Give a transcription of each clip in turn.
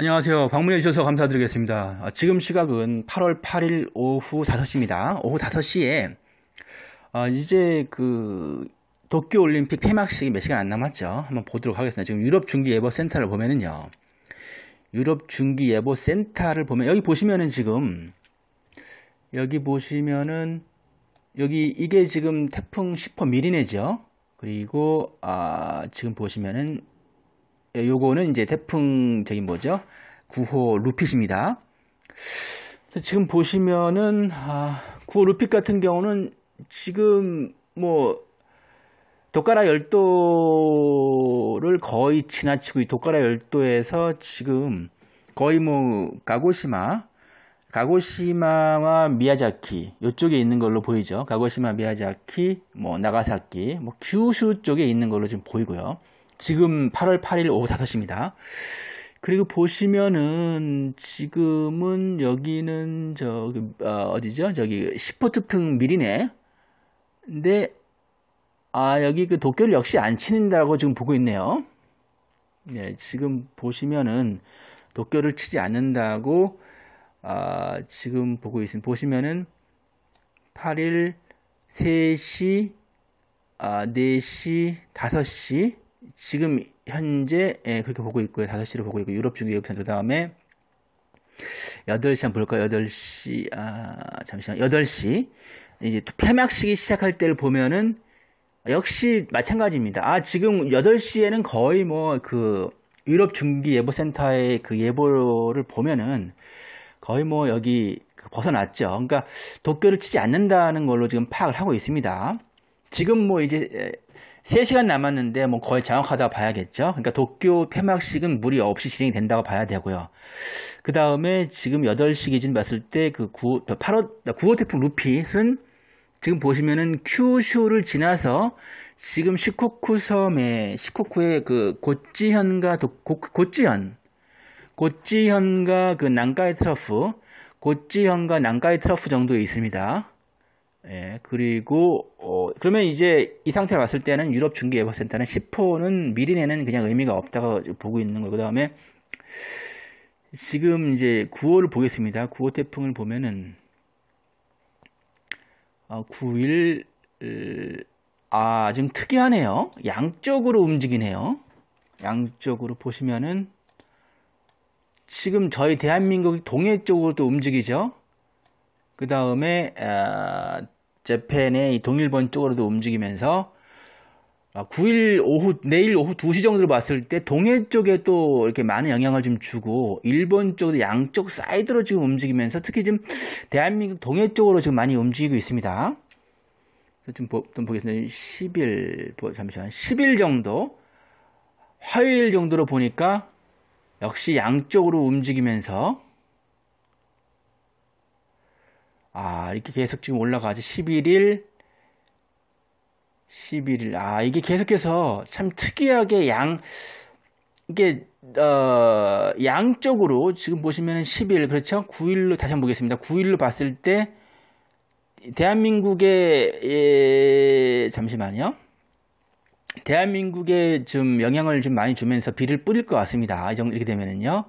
안녕하세요. 방문해 주셔서 감사드리겠습니다. 아, 지금 시각은 8월 8일 오후 5시입니다. 오후 5시에 아, 이제 그 도쿄 올림픽 폐막식이 몇 시간 안 남았죠. 한번 보도록 하겠습니다. 지금 유럽 중기 예보 센터를 보면은요. 유럽 중기 예보 센터를 보면 여기 보시면은 지금 여기 보시면은 여기 이게 지금 태풍 10호 미리네죠. 그리고 아 지금 보시면은 예, 요거는 이제 태풍적인 뭐죠? 9호 루핏입니다. 지금 보시면은 아, 9호 루핏 같은 경우는 지금 뭐 도가라 열도를 거의 지나치고 이 도가라 열도에서 지금 거의 뭐 가고시마 가고시마와 미야자키 이쪽에 있는 걸로 보이죠. 가고시마, 미야자키, 뭐 나가사키, 뭐 규슈 쪽에 있는 걸로 지금 보이고요. 지금 8월 8일 오후 5시입니다. 그리고 보시면은 지금은 여기는 저기 그, 아, 어, 디죠 저기 시포트풍 미리네. 근데 아 여기 그 도쿄를 역시 안 치는다고 지금 보고 있네요. 네 지금 보시면은 도쿄를 치지 않는다고 아, 지금 보고 있습니 보시면은 8일 3시 아, 4시 5시 지금 현재 예, 그렇게 보고 있고요. 5시로 보고 있고 유럽 중기예보 센터 그 다음에 8시 한번 볼까요? 8시 아 잠시만 8시 이제 폐막식이 시작할 때를 보면은 역시 마찬가지입니다. 아 지금 8시에는 거의 뭐 그 유럽 중기 예보 센터의 그 예보를 보면은 거의 뭐 여기 그 벗어났죠. 그러니까 도쿄를 치지 않는다는 걸로 지금 파악을 하고 있습니다. 지금 뭐 이제 3시간 남았는데 뭐 거의 장악하다 봐야겠죠. 그러니까 도쿄 폐막식은 무리 없이 진행이 된다고 봐야 되고요. 그 다음에 지금 8시 기준 봤을 때그 9, 8호, 9호 태풍 루핏은 지금 보시면은 큐슈를 지나서 지금 시코쿠 섬에 시코쿠의 그 고찌현과 도, 고, 고찌현 고찌현과 그 난카이 트러프 고찌현과 난카이 트러프 정도에 있습니다. 예, 그리고 어, 그러면 이제 이 상태가 봤을 때는 유럽 중기 예보센터는 10호는 미리 내는 그냥 의미가 없다고 보고 있는 거예요 그다음에 지금 이제 9호를 보겠습니다. 9호 태풍을 보면은 어, 9일 어, 아좀 특이하네요. 양쪽으로 움직이네요. 양쪽으로 보시면은 지금 저희 대한민국이 동해 쪽으로도 움직이죠. 그 다음에 어, 아, 재팬의 이 동일본 쪽으로도 움직이면서 9일 아, 오후 내일 오후 2시 정도로 봤을 때 동해 쪽에 또 이렇게 많은 영향을 좀 주고 일본 쪽도 양쪽 사이드로 지금 움직이면서 특히 지금 대한민국 동해 쪽으로 지금 많이 움직이고 있습니다. 좀, 보, 좀 보겠습니다. 10일 잠시만 10일 정도 화요일 정도로 보니까 역시 양쪽으로 움직이면서 아 이렇게 계속 지금 올라가지 11일 11일 아 이게 계속해서 참 특이하게 양 이게 어, 양쪽으로 지금 보시면 10일 그렇죠 9일로 다시 한번 보겠습니다 9일로 봤을 때 대한민국의 예, 잠시만요 대한민국에 좀 영향을 좀 많이 주면서 비를 뿌릴 것 같습니다. 이렇게 되면은요.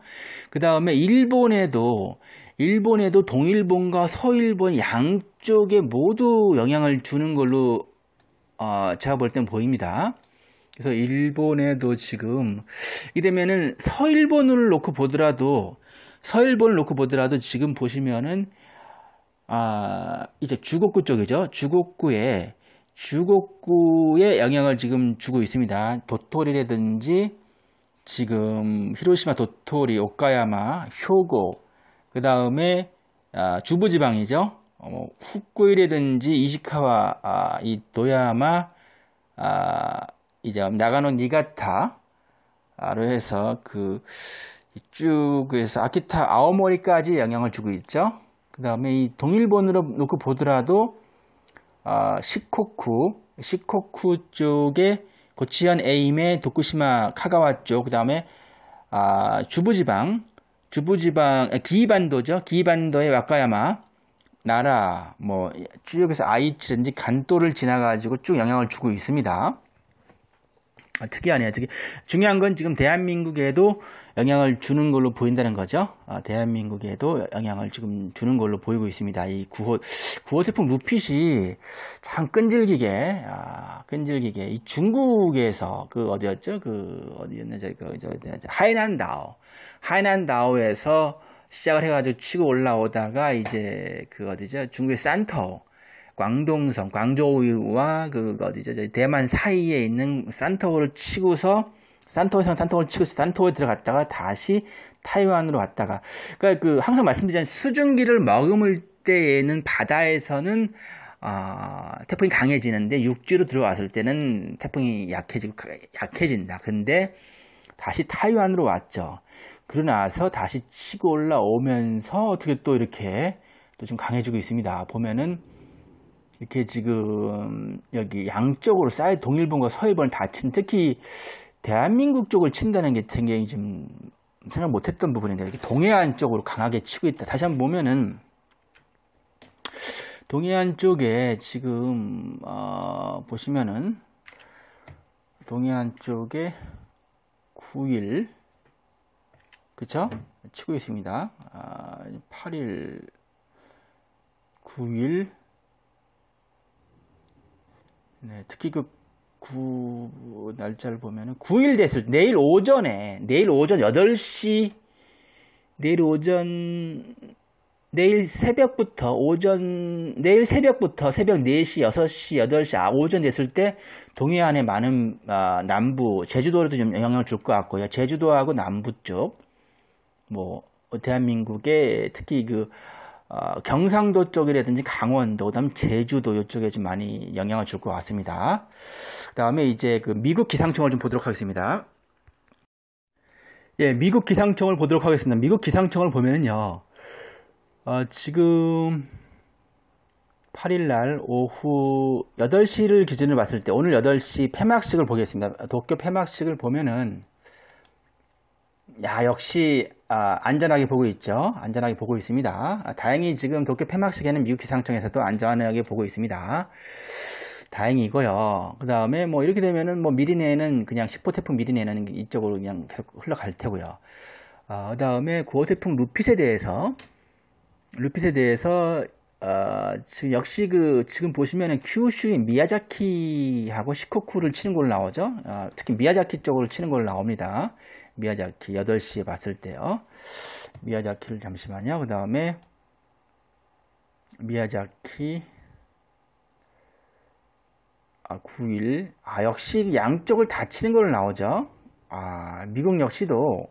그 다음에 일본에도 일본에도 동일본과 서일본 양쪽에 모두 영향을 주는 걸로 어, 제가 볼 땐 보입니다. 그래서 일본에도 지금 이되면은 서일본을 놓고 보더라도 서일본을 놓고 보더라도 지금 보시면은 아 이제 주곡구 쪽이죠. 주곡구에 주곡구에 영향을 지금 주고 있습니다. 도토리라든지 지금 히로시마 도토리, 오카야마, 효고 그 다음에 아, 주부지방이죠. 어, 후쿠이라든지 뭐, 이시카와 아, 이 도야마 아, 이제 나가노 니가타로 해서 그쭉해서 아키타 아오모리까지 영향을 주고 있죠. 그 다음에 이 동일본으로 놓고 보더라도 아, 시코쿠 시코쿠 쪽에 고치현 에임의 도쿠시마 카가와 쪽그 다음에 아, 주부지방 주부지방 기반도죠. 기반도의 와카야마 나라 뭐 주역에서 아이치든지 간도를 지나가지고 쭉 영향을 주고 있습니다. 아, 특이하네요. 특이. 중요한 건 지금 대한민국에도 영향을 주는 걸로 보인다는 거죠. 아, 대한민국에도 영향을 지금 주는 걸로 보이고 있습니다. 이 9호, 9호 태풍 루핏이 참 끈질기게, 아, 끈질기게 이 중국에서 그 어디였죠? 그 어디였나? 그, 저, 그, 저, 저, 하이난다오. 하이난다오에서 시작을 해가지고 치고 올라오다가 이제 그 어디죠? 중국의 산터오 광동성, 광저우와 그, 그 어디죠? 대만 사이에 있는 산토를 치고서 산토에서 산토를 치고 서 산토에 들어갔다가 다시 타이완으로 왔다가 그러니까 그 항상 말씀드린 수증기를 머금을 때에는 바다에서는 아, 태풍이 강해지는데 육지로 들어왔을 때는 태풍이 약해지고 그 약해진다. 근데 다시 타이완으로 왔죠. 그러나서 다시 치고 올라오면서 어떻게 또 이렇게 또 좀 강해지고 있습니다. 보면은 이렇게 지금 여기 양쪽으로 사이 동일본과 서일본을 다 친 특히 대한민국 쪽을 친다는 게 굉장히 좀 생각 못했던 부분인데 이렇게 동해안 쪽으로 강하게 치고 있다. 다시 한번 보면은 동해안 쪽에 지금 어, 보시면은 동해안 쪽에 9일 그쵸 치고 있습니다. 아, 8일 9일 네, 특히 그 구, 날짜를 보면은 9일 됐을 때, 내일 오전에, 내일 오전 8시, 내일 오전, 내일 새벽부터 오전, 내일 새벽부터 새벽 4시, 6시, 8시, 아, 오전 됐을 때동해안에 많은 아, 남부, 제주도로도좀 영향을 줄 것 같고요. 제주도하고 남부 쪽, 뭐, 대한민국에 특히 그 어, 경상도 쪽이라든지 강원도, 그다음 제주도 이쪽에 좀 많이 영향을 줄 것 같습니다. 그다음에 이제 그 미국 기상청을 좀 보도록 하겠습니다. 예, 미국 기상청을 보도록 하겠습니다. 미국 기상청을 보면요, 어, 지금 8일 날 오후 8시를 기준으로 봤을 때 오늘 8시 폐막식을 보겠습니다. 도쿄 폐막식을 보면은 야 역시 아, 안전하게 보고 있죠. 안전하게 보고 있습니다. 아, 다행히 지금 도쿄 폐막식에는 미국 기상청에서도 안전하게 보고 있습니다. 다행이고요. 그 다음에 뭐 이렇게 되면은 뭐미리내는 그냥 10호 태풍 미리내는 이쪽으로 그냥 계속 흘러갈 테고요. 아, 그 다음에 9호 태풍 루핏에 대해서 루핏에 대해서 어, 지금 역시 그 지금 보시면은 큐슈인 미야자키하고 시코쿠를 치는 걸로 나오죠. 어, 특히 미야자키 쪽으로 치는 걸로 나옵니다. 미야자키 8시에 봤을 때요. 미야자키를 잠시만요. 그 다음에 미야자키 아, 9일 아 역시 양쪽을 다 치는 걸로 나오죠. 아 미국 역시도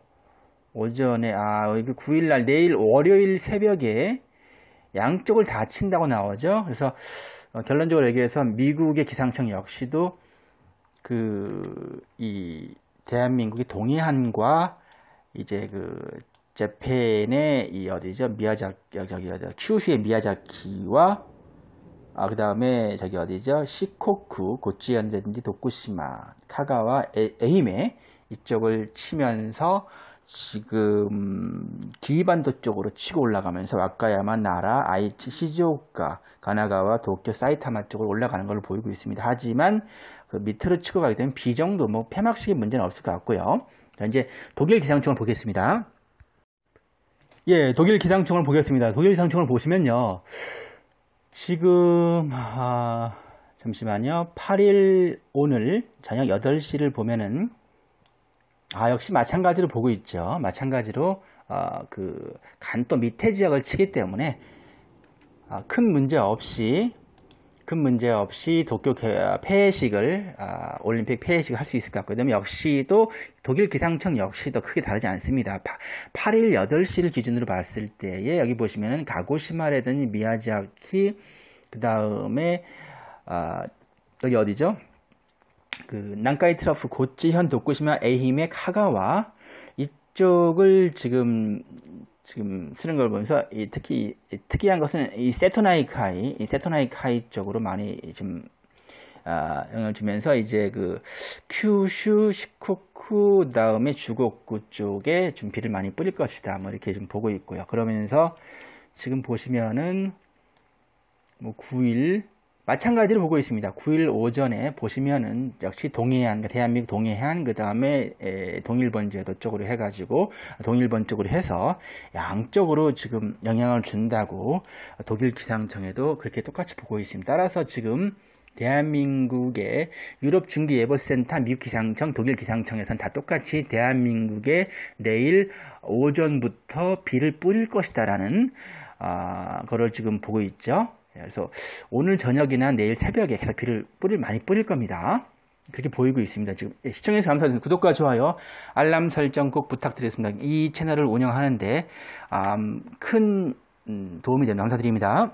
오전에 아 9일날 내일 월요일 새벽에 양쪽을 다 친다고 나오죠. 그래서 어, 결론적으로 얘기해서 미국의 기상청 역시도 그이 대한민국의 동해안과 이제 그 재팬의 이 어디죠 미야자키 저기 어디 큐슈의 미야자키와 아, 그 다음에 저기 어디죠? 시코쿠, 고치현젠지 도쿠시마, 카가와, 에, 에이메 이쪽을 치면서 지금 기반도 쪽으로 치고 올라가면서 와카야마, 나라, 아이치, 시즈오카, 가나가와, 도쿄, 사이타마 쪽으로 올라가는 걸로 보이고 있습니다. 하지만 그 밑으로 치고 가게 되면 비 정도 뭐 폐막식의 문제는 없을 것 같고요. 자, 이제 독일 기상청을 보겠습니다. 예, 독일 기상청을 보겠습니다. 독일 기상청을 보시면요. 지금 아, 잠시만요. 8일 오늘 저녁 8시를 보면은 아, 역시 마찬가지로 보고 있죠. 마찬가지로 어, 그 간도 밑에 지역을 치기 때문에 어, 큰 문제 없이 큰 문제 없이 도쿄 폐회식을 어, 아, 올림픽 폐회식을 할 수 있을 것 같고요. 역시도 독일 기상청 역시도 크게 다르지 않습니다. 8일 8시를 기준으로 봤을 때에 여기 보시면은 가고시마라든지 미야자키 그 다음에 어, 아, 여기 어디죠? 그 난카이 트라프 고지현 도쿠시마 에이힘의 카가와 이쪽을 지금 지금 쓰는 걸 보면서 이 특히 이 특이한 것은 이 세토나이카이 이 세토나이카이 쪽으로 많이 지금 아, 영향을 주면서 이제 그 큐슈 시코쿠 다음에 주곡구 쪽에 좀 비를 많이 뿌릴 것이다 뭐 이렇게 좀 보고 있고요 그러면서 지금 보시면은 뭐 9일 마찬가지로 보고 있습니다. 9일 오전에 보시면은 역시 동해안, 대한민국 동해안, 그 다음에 동일번 제도 쪽으로 해가지고 동일번 쪽으로 해서 양쪽으로 지금 영향을 준다고 독일 기상청에도 그렇게 똑같이 보고 있습니다. 따라서 지금 대한민국의 유럽 중기 예보센터, 미국 기상청, 독일 기상청에서는 다 똑같이 대한민국에 내일 오전부터 비를 뿌릴 것이다라는 아, 어, 거를 지금 보고 있죠. 네, 그래서 오늘 저녁이나 내일 새벽에 계속 비를 뿌릴 많이 뿌릴 겁니다. 그렇게 보이고 있습니다. 지금 예, 시청해서 주 감사드립니다. 구독과 좋아요, 알람 설정 꼭 부탁드리겠습니다. 이 채널을 운영하는데 아, 음, 큰 음, 도움이 되면 감사드립니다.